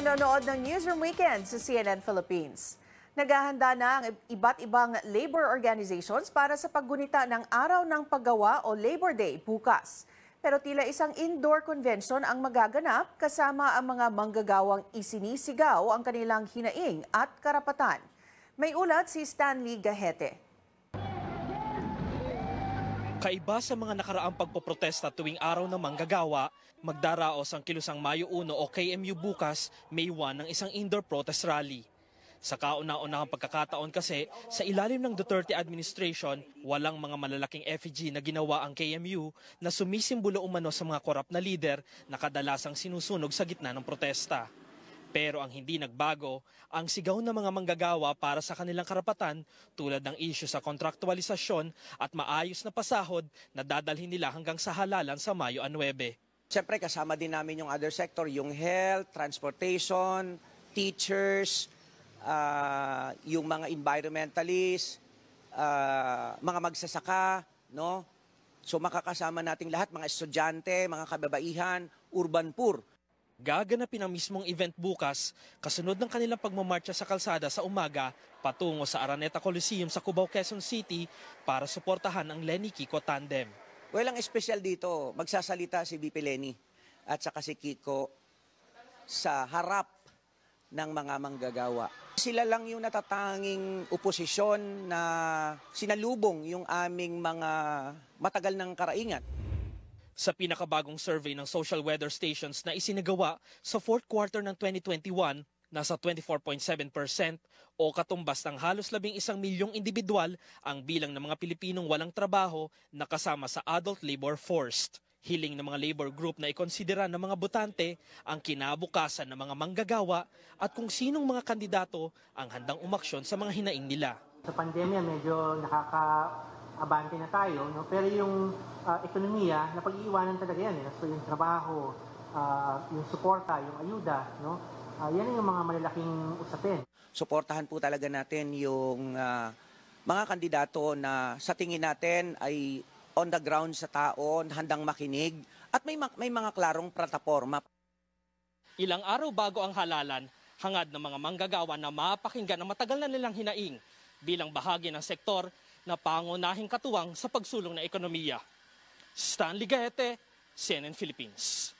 nanonood ng Newsroom Weekend sa CNN Philippines. Naghahanda na ang iba't ibang labor organizations para sa paggunita ng Araw ng Paggawa o Labor Day bukas. Pero tila isang indoor convention ang magaganap kasama ang mga manggagawang isinisigaw ang kanilang hinaing at karapatan. May ulat si Stanley Gahete. Kaiba sa mga nakaraang pagpoprotesta tuwing araw ng manggagawa, magdaraos ang Kilusang Mayo 1 o KMU bukas, May 1 ng isang indoor protest rally. Sa kauna-unahang pagkakataon kasi, sa ilalim ng Duterte administration, walang mga malalaking effigy na ginawa ang KMU na sumisimbolo umano sa mga korap na leader na kadalasang sinusunog sa gitna ng protesta. Pero ang hindi nagbago, ang sigaw ng mga manggagawa para sa kanilang karapatan tulad ng isyu sa kontraktualisasyon at maayos na pasahod na dadalhin nila hanggang sa halalan sa Mayo 9. Siyempre kasama din namin yung other sector, yung health, transportation, teachers, uh, yung mga environmentalists, uh, mga magsasaka, no? So makakasama nating lahat, mga estudyante, mga kababaihan, urban poor gaganapin ang mismong event bukas kasunod ng kanilang pagmamarcha sa kalsada sa umaga patungo sa Araneta Coliseum sa Cubao, Quezon City para suportahan ang Lenny Kiko Tandem. Well, ang espesyal dito, magsasalita si BP Lenny at saka si Kiko sa harap ng mga manggagawa. Sila lang yung natatanging oposisyon na sinalubong yung aming mga matagal ng karaingat. Sa pinakabagong survey ng social weather stations na isinagawa sa fourth quarter ng 2021, nasa 24.7% o katumbas ng halos 11 milyong individual ang bilang ng mga Pilipinong walang trabaho na kasama sa adult labor force. Hiling ng mga labor group na ikonsidera ng mga botante ang kinabukasan ng mga manggagawa at kung sinong mga kandidato ang handang umaksyon sa mga hinaing nila. Sa pandemya medyo nakaka abante na tayo, no? pero yung uh, ekonomiya, napag-iiwanan talaga yan. Eh. No? So yung trabaho, uh, yung suporta, yung ayuda, no? Uh, yan yung mga malalaking usapin. Suportahan po talaga natin yung uh, mga kandidato na sa tingin natin ay on the ground sa tao, handang makinig, at may, may mga klarong plataforma. Ilang araw bago ang halalan, hangad ng mga manggagawa na mapakinggan ang matagal na nilang hinaing bilang bahagi ng sektor na pangunahing katuwang sa pagsulong ng ekonomiya. Stanley Gaete, CNN Philippines.